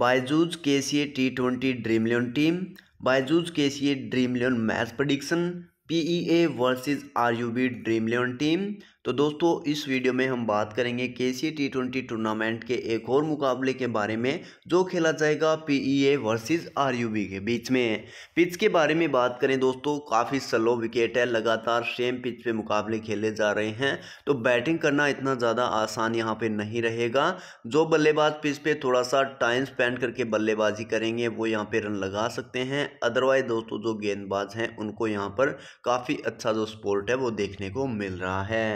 BYJU'S K C A T twenty dream eleven team Byju's K C A dream eleven match prediction P E A versus R U B dream eleven team तो दोस्तों इस video में हम बात करेंगे के C T twenty tournament के एक और मुकाबले के बारे में जो खेला जाएगा P E A versus R U B के बीच में पिच के बारे में बात करें दोस्तों काफ़ी स्लो विकेट है लगातार सेम पिच पे मुकाबले खेले जा रहे हैं तो बैटिंग करना इतना ज़्यादा आसान यहाँ पर नहीं रहेगा जो बल्लेबाज पिच पर थोड़ा सा टाइम स्पेंड करके बल्लेबाजी करेंगे वो यहाँ पर रन लगा सकते हैं अदरवाइज दोस्तों जो गेंदबाज हैं उनको यहाँ पर काफ़ी अच्छा जो स्पोर्ट है वो देखने को मिल रहा है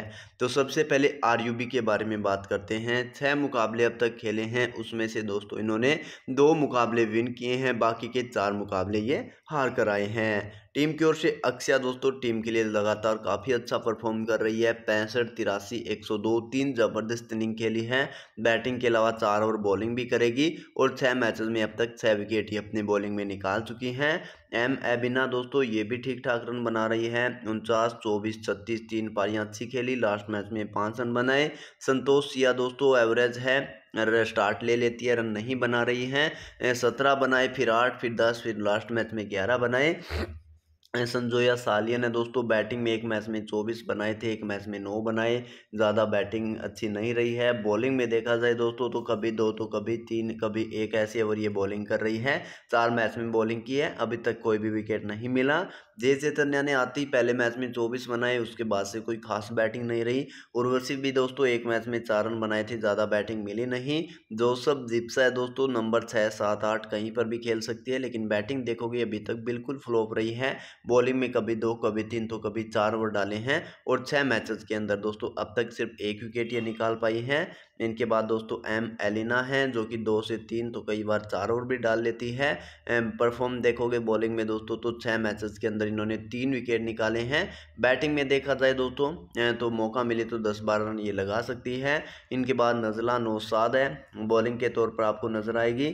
तो सबसे पहले बी के बारे में बात करते हैं छः मुकाबले अब तक खेले हैं उसमें से दोस्तों इन्होंने दो मुकाबले विन किए हैं बाकी के चार मुकाबले ये हार कर आए हैं टीम की ओर से अक्षया दोस्तों टीम के लिए लगातार काफ़ी अच्छा परफॉर्म कर रही है पैंसठ तिरासी एक सौ दो तीन जबरदस्त इनिंग खेली हैं बैटिंग के अलावा चार ओवर बॉलिंग भी करेगी और छः मैचेस में अब तक छः विकेट ही अपनी बॉलिंग में निकाल चुकी हैं एम एबिना दोस्तों ये भी ठीक ठाक रन बना रही है उनचास चौबीस छत्तीस तीन पारियाँ अच्छी खेली लास्ट मैच में पाँच रन बनाए संतोष सिया दोस्तों एवरेज है स्टार्ट ले लेती है रन नहीं बना रही हैं सत्रह बनाए फिर आठ फिर दस फिर लास्ट मैच में ग्यारह बनाए संजोया सालिया है दोस्तों बैटिंग में एक मैच में 24 बनाए थे एक मैच में 9 बनाए ज़्यादा बैटिंग अच्छी नहीं रही है बॉलिंग में देखा जाए दोस्तों तो कभी दो तो कभी तीन कभी एक ऐसी ओवर ये बॉलिंग कर रही है चार मैच में बॉलिंग की है अभी तक कोई भी विकेट नहीं मिला जे चैतन्या ने आती पहले मैच में चौबीस बनाए उसके बाद से कोई खास बैटिंग नहीं रही उर्वशी भी दोस्तों एक मैच में चार रन बनाए थे ज़्यादा बैटिंग मिली नहीं जो सब जिप्सा है दोस्तों नंबर छः सात आठ कहीं पर भी खेल सकती है लेकिन बैटिंग देखोगे अभी तक बिल्कुल फ्लॉप रही है बॉलिंग में कभी दो कभी तीन तो कभी चार ओवर डाले हैं और छह मैचेस के अंदर दोस्तों अब तक सिर्फ एक विकेट ये निकाल पाई है इनके बाद दोस्तों एम एलिना हैं जो कि दो से तीन तो कई बार चार ओवर भी डाल लेती है परफॉर्म देखोगे बॉलिंग में दोस्तों तो छः मैचेस के अंदर इन्होंने तीन विकेट निकाले हैं बैटिंग में देखा जाए दोस्तों तो मौका मिले तो दस बारह रन ये लगा सकती है इनके बाद नज़ला नौसाद है बॉलिंग के तौर पर आपको नज़र आएगी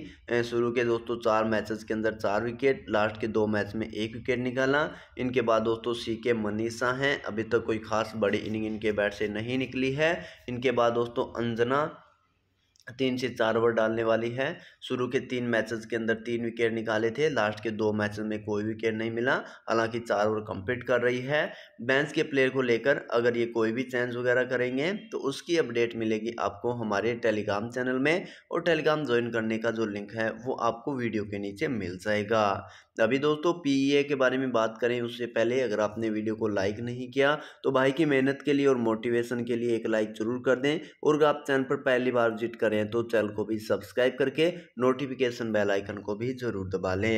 शुरू के दोस्तों चार मैचेस के अंदर चार विकेट लास्ट के दो मैच में एक विकेट निकाला इनके बाद दोस्तों सी के मनीषा हैं अभी तक कोई खास बड़ी इनिंग इनके बैट से नहीं निकली है इनके बाद दोस्तों अंजना सेना तीन से चार ओवर डालने वाली है शुरू के तीन मैचेस के अंदर तीन विकेट निकाले थे लास्ट के दो मैचेस में कोई विकेट नहीं मिला हालांकि चार ओवर कंप्लीट कर रही है बैंस के प्लेयर को लेकर अगर ये कोई भी चेंज वगैरह करेंगे तो उसकी अपडेट मिलेगी आपको हमारे टेलीग्राम चैनल में और टेलीग्राम ज्वाइन करने का जो लिंक है वो आपको वीडियो के नीचे मिल जाएगा अभी दोस्तों ए e के बारे में बात करें उससे पहले अगर आपने वीडियो को लाइक नहीं किया तो भाई की मेहनत के लिए और मोटिवेशन के लिए एक लाइक जरूर कर दें और अगर आप चैनल पर पहली बार विजिट करें तो चैनल को भी सब्सक्राइब करके नोटिफिकेशन बेल आइकन को भी जरूर दबा लें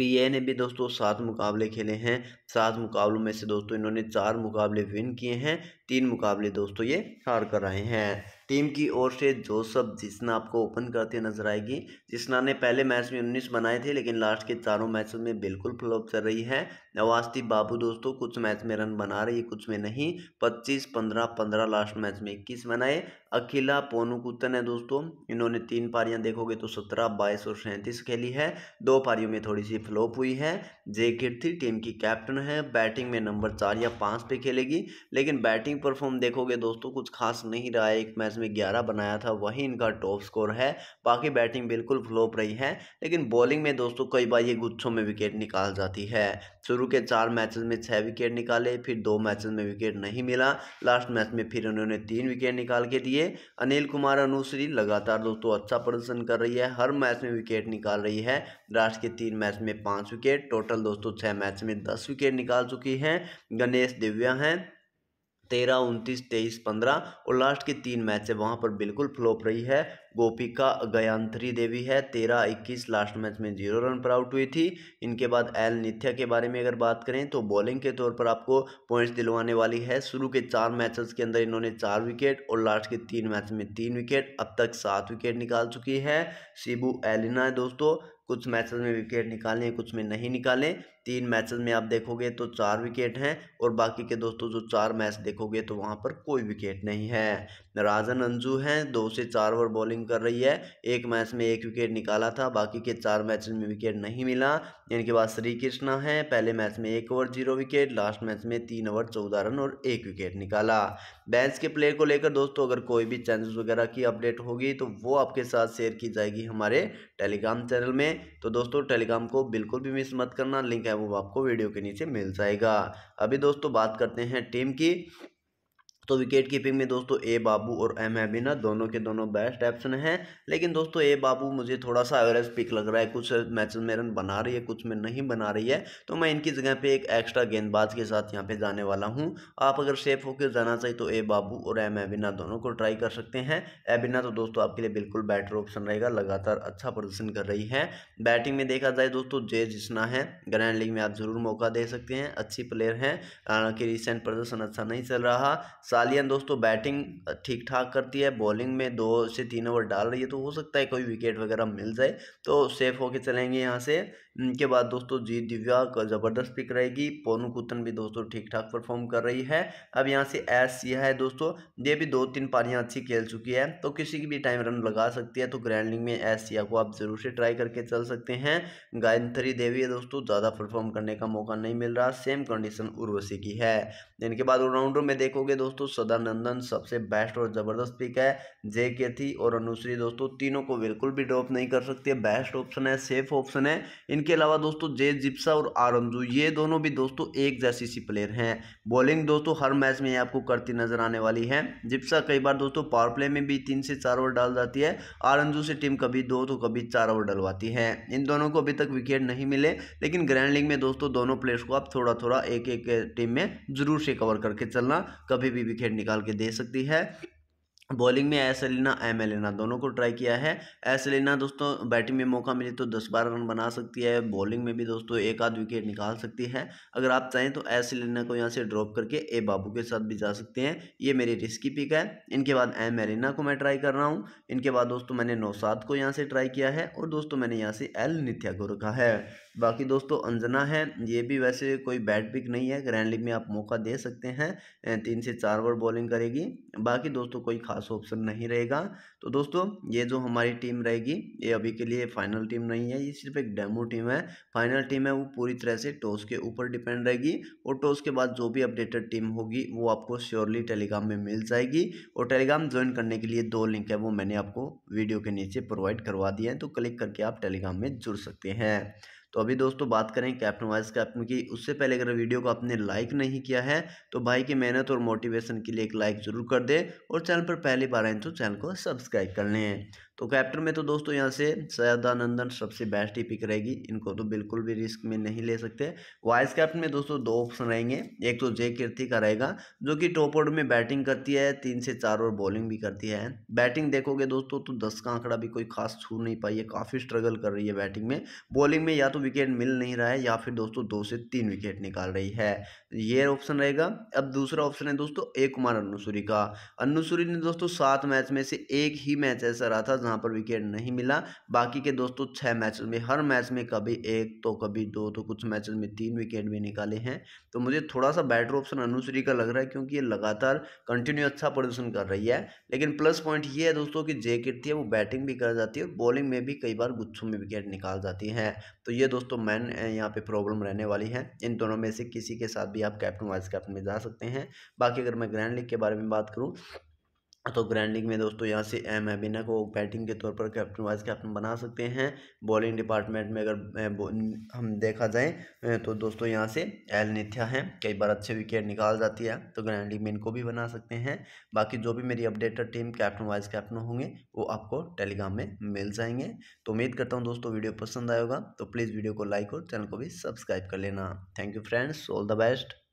ए e ने भी दोस्तों सात मुकाबले खेले हैं सात मुकाबलों में से दोस्तों इन्होंने चार मुकाबले विन किए हैं तीन मुकाबले दोस्तों ये हार कर रहे हैं टीम की ओर से जो सब जिसना आपको ओपन करते नजर आएगी जिसना ने पहले मैच में उन्नीस बनाए थे लेकिन लास्ट के चारों मैचों में बिल्कुल फ्लॉप चल रही है नवास्ती बाबू दोस्तों कुछ मैच में रन बना रही है कुछ में नहीं पच्चीस पंद्रह पंद्रह लास्ट मैच में इक्कीस बनाए अखिला पोनुकुतन है दोस्तों इन्होंने तीन पारियां देखोगे तो सत्रह बाईस और सैंतीस खेली है दो पारियों में थोड़ी सी फ्लॉप हुई है जे कीर्ति टीम की कैप्टन है बैटिंग में नंबर चार या पाँच पे खेलेगी लेकिन बैटिंग परफॉर्म देखोगे दोस्तों कुछ खास नहीं रहा है एक मैच मैच में ग्यारह बनाया था वही इनका टॉप स्कोर है बाकी बैटिंग बिल्कुल फ्लोप रही है लेकिन बॉलिंग में दोस्तों कई बार ये गुच्छों में विकेट निकाल जाती है शुरू के चार मैचेस में छः विकेट निकाले फिर दो मैचेस में विकेट नहीं मिला लास्ट मैच में फिर उन्होंने तीन विकेट निकाल के दिए अनिल कुमार अनुश्री लगातार दोस्तों अच्छा प्रदर्शन कर रही है हर मैच में विकेट निकाल रही है लास्ट के तीन मैच में पाँच विकेट टोटल दोस्तों छः मैच में दस विकेट निकाल चुकी हैं गणेश दिव्या हैं तेरह उनतीस तेईस पंद्रह और लास्ट के तीन मैच है वहाँ पर बिल्कुल फ्लॉप रही है गोपिका गयांत्री देवी है तेरह इक्कीस लास्ट मैच में जीरो रन पर आउट हुई थी इनके बाद एल निथ्या के बारे में अगर बात करें तो बॉलिंग के तौर पर आपको पॉइंट्स दिलवाने वाली है शुरू के चार मैचेस के अंदर इन्होंने चार विकेट और लास्ट के तीन मैच में तीन विकेट अब तक सात विकेट निकाल चुकी है शिबू एलिना है दोस्तों कुछ मैचेस में विकेट निकालें कुछ में नहीं निकालें तीन मैचेस में आप देखोगे तो चार विकेट हैं और बाकी के दोस्तों जो चार मैच देखोगे तो वहाँ पर कोई विकेट नहीं है राजन अंजू हैं दो से चार ओवर बॉलिंग कर रही है एक मैच में एक विकेट निकाला था बाकी के चार मैच में विकेट नहीं मिला इनके बाद श्री कृष्णा हैं पहले मैच में एक over zero wicket last match में तीन ओवर चौदह रन और एक विकेट निकाला बैंस के प्लेयर को लेकर दोस्तों अगर कोई भी चेंजेस वगैरह की अपडेट होगी तो वो आपके साथ शेयर की जाएगी हमारे टेलीग्राम चैनल में तो दोस्तों टेलीग्राम को बिल्कुल भी मिस मत करना लिंक है है वो आपको वीडियो के नीचे मिल जाएगा अभी दोस्तों बात करते हैं टीम की तो विकेट कीपिंग में दोस्तों ए बाबू और एम एबिना दोनों के दोनों बेस्ट ऑप्शन हैं लेकिन दोस्तों ए बाबू मुझे थोड़ा सा एवरेज पिक लग रहा है कुछ मैच में रन बना रही है कुछ में नहीं बना रही है तो मैं इनकी जगह पे एक एक्स्ट्रा गेंदबाज के साथ यहाँ पे जाने वाला हूँ आप अगर सेफ होकर जाना चाहिए तो ए बाबू और एम एबिना दोनों को ट्राई कर सकते हैं एबिना तो दोस्तों आपके लिए बिल्कुल बेटर ऑप्शन रहेगा लगातार अच्छा प्रदर्शन कर रही है बैटिंग में देखा जाए दोस्तों जे जिसना है ग्रैंड लीग में आप ज़रूर मौका दे सकते हैं अच्छी प्लेयर हैं हालांकि रिसेंट प्रदर्शन अच्छा नहीं चल रहा सालियन दोस्तों बैटिंग ठीक ठाक करती है बॉलिंग में दो से तीन ओवर डाल रही है तो हो सकता है कोई विकेट वगैरह मिल जाए तो सेफ होके चलेंगे यहाँ से इनके बाद दोस्तों जी दिव्या ज़बरदस्त पिक रहेगी पोनू कुतन भी दोस्तों ठीक ठाक परफॉर्म कर रही है अब यहाँ से एस यह है दोस्तों ये भी दो तीन पारियाँ अच्छी खेल चुकी है तो किसी की भी टाइम रन लगा सकती है तो ग्रैंडिंग में एस या को आप ज़रूर से ट्राई करके चल सकते हैं गायंत्री देवी है दोस्तों ज़्यादा परफॉर्म करने का मौका नहीं मिल रहा सेम कंडीशन उर्वशी की है इनके बाद ऑलराउंडर में देखोगे दोस्तों दोस्तों सदानंदन सबसे बेस्ट और ज़बरदस्त पिक है जे के थी और अनुश्री दोस्तों तीनों को बिल्कुल भी ड्रॉप नहीं कर सकती है बेस्ट ऑप्शन है सेफ ऑप्शन है इनके अलावा दोस्तों जे जिप्सा और आरमजू ये दोनों भी दोस्तों एक जैसी सी प्लेयर हैं बॉलिंग दोस्तों हर मैच में आपको करती नजर आने वाली है जिप्सा कई बार दोस्तों पावर प्ले में भी तीन से चार ओवर डाल जाती है आरमजू से टीम कभी दो तो कभी चार ओवर डलवाती है इन दोनों को अभी तक विकेट नहीं मिले लेकिन ग्रैंड लीग में दोस्तों दोनों प्लेयर्स को आप थोड़ा थोड़ा एक एक टीम में जरूर से कवर करके चलना कभी भी विकेट निकाल के दे सकती है बॉलिंग में एस एलिना एम एलिना दोनों को ट्राई किया है एस एलिना दोस्तों बैटिंग में मौका मिले तो दस बारह रन बना सकती है बॉलिंग में भी दोस्तों एक आध विकेट निकाल सकती है अगर आप चाहें तो एस एलिना को यहाँ से ड्रॉप करके ए बाबू के साथ भी जा सकते हैं ये मेरी रिस्की पिक है इनके बाद एम एलिना को मैं ट्राई कर रहा हूँ इनके बाद दोस्तों मैंने नौसाद को यहाँ से ट्राई किया है और दोस्तों मैंने यहाँ से एल नित्या को रखा है बाकी दोस्तों अंजना है ये भी वैसे कोई बैड पिक नहीं है ग्रैंड लीग में आप मौका दे सकते हैं तीन से चार ओवर बॉलिंग करेगी बाकी दोस्तों कोई खास ऑप्शन नहीं रहेगा तो दोस्तों ये जो हमारी टीम रहेगी ये अभी के लिए फाइनल टीम नहीं है ये सिर्फ एक डेमो टीम है फाइनल टीम है वो पूरी तरह से टॉस के ऊपर डिपेंड रहेगी और टॉस के बाद जो भी अपडेटेड टीम होगी वो आपको श्योरली टेलीग्राम में मिल जाएगी और टेलीग्राम ज्वाइन करने के लिए दो लिंक है वो मैंने आपको वीडियो के नीचे प्रोवाइड करवा दिए हैं तो क्लिक करके आप टेलीग्राम में जुड़ सकते हैं तो अभी दोस्तों बात करें कैप्टन वाइस कैप्टन की उससे पहले अगर वीडियो को आपने लाइक नहीं किया है तो भाई की मेहनत और मोटिवेशन के लिए एक लाइक ज़रूर कर दे और चैनल पर पहली बार आए तो चैनल को सब्सक्राइब कर लें तो कैप्टन में तो दोस्तों यहाँ से सयादानंदन सबसे बेस्ट ही पिक रहेगी इनको तो बिल्कुल भी रिस्क में नहीं ले सकते वाइस कैप्टन में दोस्तों दो ऑप्शन रहेंगे एक तो जय कीर्ति का रहेगा जो कि टॉप ऑर्डर में बैटिंग करती है तीन से चार ओवर बॉलिंग भी करती है बैटिंग देखोगे दोस्तों तो दस का आंकड़ा भी कोई खास छू नहीं पाई है काफ़ी स्ट्रगल कर रही है बैटिंग में बॉलिंग में या तो विकेट मिल नहीं रहा है या फिर दोस्तों दो से तीन विकेट निकाल रही है ये ऑप्शन रहेगा अब दूसरा ऑप्शन है दोस्तों ए कुमार अनुसूरी का अनुसूरी ने दोस्तों सात मैच में से एक ही मैच ऐसा रहा था जहां पर विकेट नहीं मिला बाकी के दोस्तों छः मैच में हर मैच में कभी एक तो कभी दो तो कुछ मैच में तीन विकेट भी निकाले हैं तो मुझे थोड़ा सा बैटर ऑप्शन अनुश्री का लग रहा है क्योंकि ये लगातार कंटिन्यू अच्छा प्रदर्शन कर रही है लेकिन प्लस पॉइंट ये है दोस्तों की जे किरती है वो बैटिंग भी कर जाती है और बॉलिंग में भी कई बार गुच्छों में विकेट निकाल जाती है तो ये दोस्तों मैन यहाँ पे प्रॉब्लम रहने वाली है इन दोनों में से किसी के साथ भी आप कैप्टन वाइस कैप्टन में जा सकते हैं बाकी अगर मैं ग्रैंड लीग के बारे में बात करूँ तो ग्रैंडिंग में दोस्तों यहाँ से एम एबिना को बैटिंग के तौर पर कैप्टन वाइस कैप्टन बना सकते हैं बॉलिंग डिपार्टमेंट में अगर हम देखा जाए तो दोस्तों यहाँ से एल निथ्या हैं कई बार अच्छे विकेट निकाल जाती है तो ग्रैंडिंग में इनको भी बना सकते हैं बाकी जो भी मेरी updated team captain vice captain होंगे वो आपको टेलीग्राम में मिल जाएंगे तो उम्मीद करता हूँ दोस्तों वीडियो पसंद आएगा तो प्लीज़ वीडियो को लाइक और चैनल को भी सब्सक्राइब कर लेना thank you friends all the best